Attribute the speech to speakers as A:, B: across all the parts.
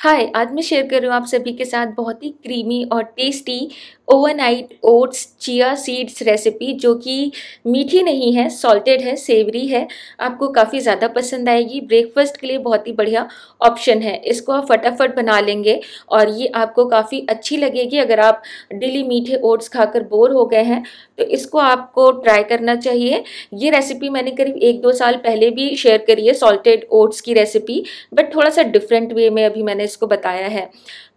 A: हाय आज मैं शेयर कर रही हूँ आप सभी के साथ बहुत ही क्रीमी और tasty overnight oats chia seeds recipe जो कि मीठी नहीं है सॉल्टेड है सेवरी है आपको काफ़ी ज़्यादा पसंद आएगी ब्रेकफास्ट के लिए बहुत ही बढ़िया ऑप्शन है इसको आप फटाफट बना लेंगे और ये आपको काफ़ी अच्छी लगेगी अगर आप डेली मीठे ओट्स खाकर बोर हो गए हैं तो इसको आपको ट्राई करना चाहिए ये रेसिपी मैंने करीब एक दो साल पहले भी शेयर करी है सॉल्टेड ओट्स की रेसिपी बट थोड़ा सा डिफरेंट वे में अभी मैंने इसको बताया है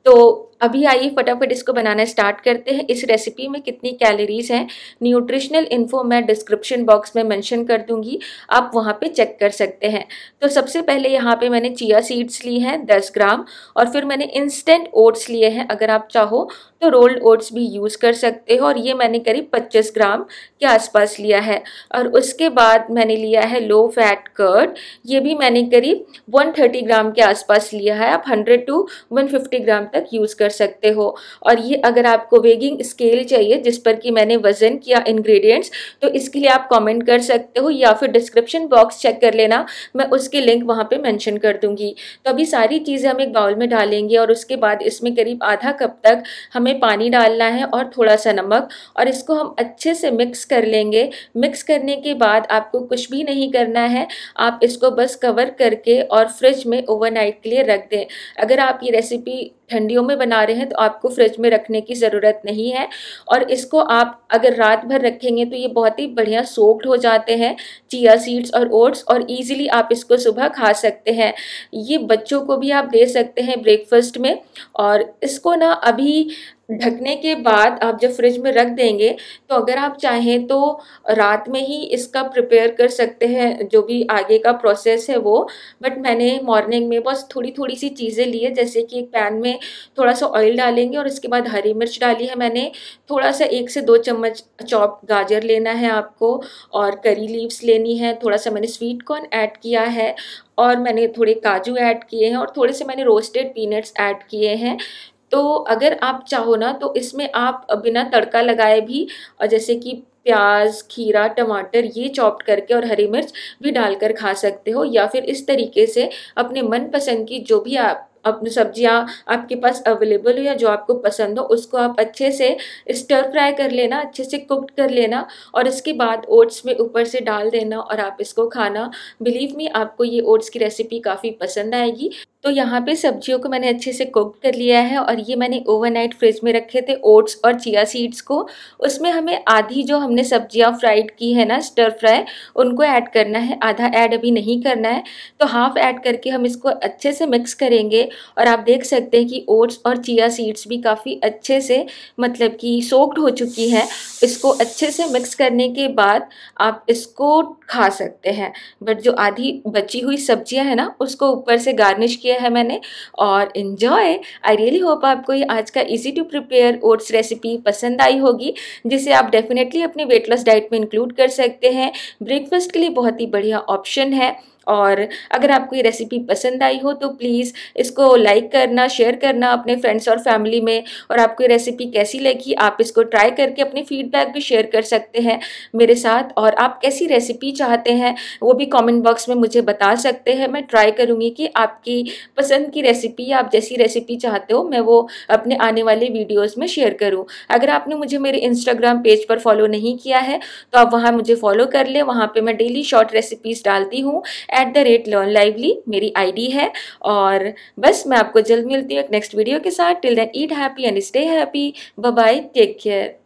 A: तो अभी आइए फटाफट इसको बनाना स्टार्ट करते हैं इस रेसिपी में कितनी कैलोरीज हैं न्यूट्रिशनल इन्फो मैं डिस्क्रिप्शन बॉक्स में मेंशन कर दूंगी आप वहाँ पे चेक कर सकते हैं तो सबसे पहले यहाँ पे मैंने चिया सीड्स ली हैं 10 ग्राम और फिर मैंने इंस्टेंट ओट्स लिए हैं अगर आप चाहो तो रोल्ड ओट्स भी यूज़ कर सकते हो और ये मैंने करीब पच्चीस ग्राम के आसपास लिया है और उसके बाद मैंने लिया है लो फैट कर्ड ये भी मैंने करीब वन ग्राम के आसपास लिया है आप हंड्रेड टू वन ग्राम तक यूज़ कर सकते हो और ये अगर आपको वेगिंग स्केल चाहिए जिस पर कि मैंने वज़न किया इंग्रेडिएंट्स तो इसके लिए आप कमेंट कर सकते हो या फिर डिस्क्रिप्शन बॉक्स चेक कर लेना मैं उसके लिंक वहाँ पर मैंशन कर दूँगी तो अभी सारी चीज़ें हम एक बाउल में डालेंगे और उसके बाद इसमें करीब आधा कप तक हमें पानी डालना है और थोड़ा सा नमक और इसको हम अच्छे से मिक्स कर लेंगे मिक्स करने के बाद आपको कुछ भी नहीं करना है आप इसको बस कवर करके और फ्रिज में ओवरनाइट के लिए रख दें अगर आप ये रेसिपी ठंडियों में बना रहे हैं तो आपको फ्रिज में रखने की ज़रूरत नहीं है और इसको आप अगर रात भर रखेंगे तो ये बहुत ही बढ़िया सोक्ड हो जाते हैं चिया सीड्स और ओट्स और ईजिली आप इसको सुबह खा सकते हैं ये बच्चों को भी आप दे सकते हैं ब्रेकफास्ट में और इसको ना अभी ढकने के बाद आप जब फ्रिज में रख देंगे तो अगर आप चाहें तो रात में ही इसका प्रिपेयर कर सकते हैं जो भी आगे का प्रोसेस है वो बट मैंने मॉर्निंग में बस थोड़ी थोड़ी सी चीज़ें ली है जैसे कि एक पैन में थोड़ा सा ऑयल डालेंगे और इसके बाद हरी मिर्च डाली है मैंने थोड़ा सा एक से दो चम्मच चॉप गाजर लेना है आपको और करी लीव्स लेनी है थोड़ा सा मैंने स्वीट कॉर्न ऐड किया है और मैंने थोड़े काजू ऐड किए हैं और थोड़े से मैंने रोस्टेड पीनट्स ऐड किए हैं तो अगर आप चाहो ना तो इसमें आप बिना तड़का लगाए भी और जैसे कि प्याज खीरा टमाटर ये चॉप करके और हरी मिर्च भी डालकर खा सकते हो या फिर इस तरीके से अपने मनपसंद की जो भी आप अपनी सब्जियाँ आपके पास अवेलेबल हो या जो आपको पसंद हो उसको आप अच्छे से स्टर फ्राई कर लेना अच्छे से कुक कर लेना और इसके बाद ओट्स में ऊपर से डाल देना और आप इसको खाना बिलीव मी आपको ये ओट्स की रेसिपी काफ़ी पसंद आएगी तो यहाँ पे सब्जियों को मैंने अच्छे से कुक कर लिया है और ये मैंने ओवरनाइट फ्रिज में रखे थे ओट्स और चिया सीड्स को उसमें हमें आधी जो हमने सब्जियाँ फ्राइड की है ना स्टर फ्राई उनको ऐड करना है आधा ऐड अभी नहीं करना है तो हाफ ऐड करके हम इसको अच्छे से मिक्स करेंगे और आप देख सकते हैं कि ओट्स और चिया सीड्स भी काफ़ी अच्छे से मतलब कि सोक्ड हो चुकी है इसको अच्छे से मिक्स करने के बाद आप इसको खा सकते हैं बट जो आधी बची हुई सब्ज़ियाँ हैं ना उसको ऊपर से गार्निश किया लिया है मैंने और इन्जॉय आई रियली होप आपको ये आज का easy to prepare oats recipe पसंद आई होगी जिसे आप डेफिनेटली अपनी वेट लॉस डाइट में इंक्लूड कर सकते हैं ब्रेकफास्ट के लिए बहुत ही बढ़िया ऑप्शन है और अगर आपको ये रेसिपी पसंद आई हो तो प्लीज़ इसको लाइक करना शेयर करना अपने फ्रेंड्स और फैमिली में और आपको ये रेसिपी कैसी लगी आप इसको ट्राई करके अपने फीडबैक भी शेयर कर सकते हैं मेरे साथ और आप कैसी रेसिपी चाहते हैं वो भी कमेंट बॉक्स में मुझे बता सकते हैं मैं ट्राई करूँगी कि आपकी पसंद की रेसिपी आप जैसी रेसिपी चाहते हो मैं वो अपने आने वाले वीडियोज़ में शेयर करूँ अगर आपने मुझे मेरे इंस्टाग्राम पेज पर फॉलो नहीं किया है तो आप वहाँ मुझे फॉलो कर लें वहाँ पर मैं डेली शॉर्ट रेसिपीज़ डालती हूँ at the rate learn lively मेरी आईडी है और बस मैं आपको जल्द मिलती हूँ एक नेक्स्ट वीडियो के साथ till then eat happy and stay happy bye take care